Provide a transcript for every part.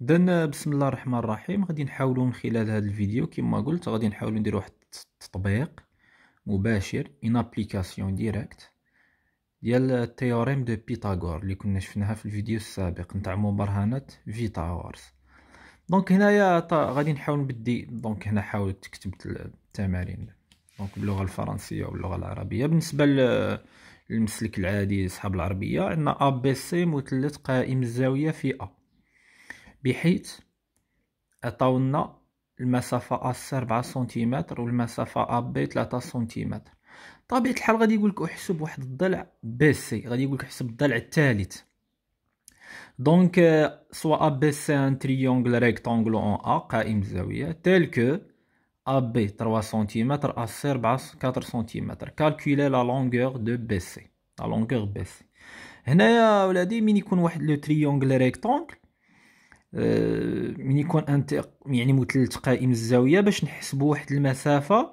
اذا بسم الله الرحمن الرحيم غادي نحاولوا من خلال هذا الفيديو كما قلت غادي نحاولوا نديروا واحد التطبيق مباشر ان ابليكاسيون ديريكت ديال التيوريم دو بيتاغور اللي كنا شفناها في الفيديو السابق نتاع مبرهنه فيتاغورس دونك هنايا غادي نحاول نبدي دونك هنا حاولت كتبت التمارين دونك باللغه الفرنسيه واللغه العربيه بالنسبه للمسلك العادي اصحاب العربيه عندنا ا بي سي مثلث قائم الزاويه في ا بحيث عطاولنا المسافة ا 4 سنتيمتر والمسافة ا بي 3 سنتيمتر طبيعة الحال غادي يقولك احسب واحد الضلع بي سي غادي يقولك احسب الضلع الثالث دونك سوا ا بي سي ان تريونغل ريكتونكل اون ا قائم الزاويه تيل كو ا بي 3 سنتيمتر ا سي 4 4 سنتيمتر كالكولي لا لونغور دو بي سي لا لونغور بي سي هنايا ولادي من يكون واحد لو تريونغل ريكتونكل من يكون يعني مثلث قائم الزاويه باش نحسبوا واحد المسافه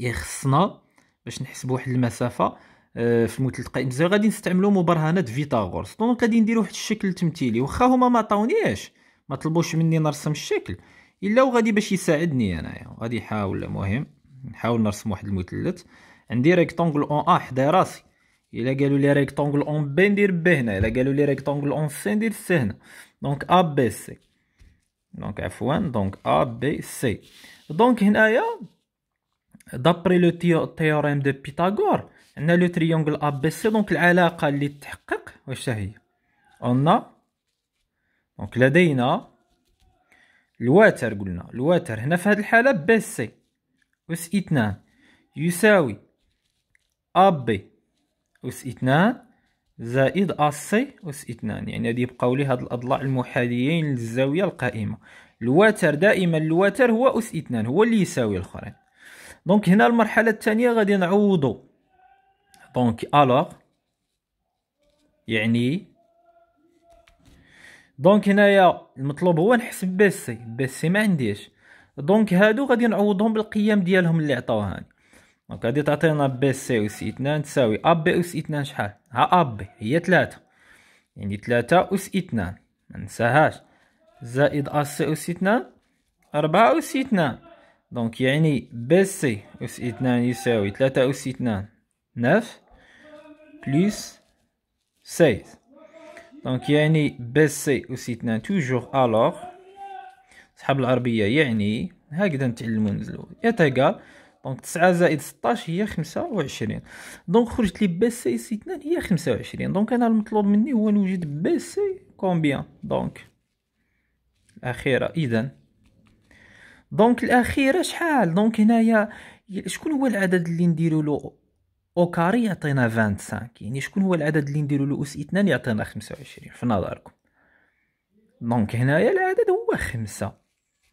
يخصنا يعني باش نحسبوا واحد المسافه آه، في المثلث قائم الزاويه غادي نستعملوا مبرهنه فيثاغورس دونك غادي ندير واحد الشكل تمثيلي واخا هما ما عطاونيش ما طلبوش مني نرسم الشكل الا وغادي باش يساعدني انايا غادي نحاول المهم نحاول نرسم واحد المثلث عندي ريكتونغل اون ا حدا راسي الا قالوا لي ريكتونغل اون بي ندير بي هنا الا قالوا لي ريكتونغل اون سي ندير سي هنا دونك ا بي سي دونك عفوا دونك ا بي سي دونك هنايا دابري لو تيوريم دو بيتاغور عندنا لو تريونغل ا بي سي دونك العلاقه اللي تحقق واش هي قلنا دونك لدينا الوتر قلنا الوتر هنا في هذه الحاله بي سي اس اثنان يساوي ا بي اس اثنان زائد اسي أس اثنان يعني غادي يبقاو لي هاد الأضلاع المحاذيين للزاوية القائمة الوتر دائما الوتر هو أس اثنان هو اللي يساوي الآخرين دونك هنا المرحلة الثانية غادي نعوضو دونك ألوغ يعني دونك هنايا المطلوب هو نحسب بي سي بي سي ما عنديش دونك هادو غادي نعوضهم بالقيم ديالهم اللي عطاوهاني دونك غادي تعطينا بي سي أوس اثنان تساوي أ بي أوس اثنان شحال ها أ بي هي ثلاثة يعني ثلاثة أوس اثنان منساهاش زائد أ سي أوس اثنان ربعة أوس اثنان دونك يعني بي سي أوس اثنان يساوي ثلاثة أوس اثنان نف بليس سيز دونك يعني بي سي أوس اثنان توجور ألوغ صحاب العربية يعني هكذا نتعلمو نزلو يتقال دونك 9 زائد 16 هي 25 دونك خرجت لي بي سي سي 2 هي 25 دونك انا المطلوب مني هو نوجد بي سي كومبيان دونك الاخيره اذا دونك الاخيره شحال دونك هنايا شكون هو العدد اللي نديرو له او كاري يعطينا 25 يعني شكون هو العدد اللي نديرو له اس 2 يعطينا 25 في نظركم دونك هنايا العدد هو 5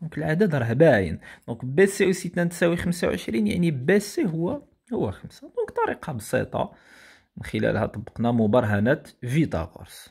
دونك العدد راه باين دونك بي سي أو سيتان تساوي خمسة وعشرين يعني بي سي هو هو خمسة دونك طريقة بسيطة من خلالها طبقنا مبرهنات فيتاغورس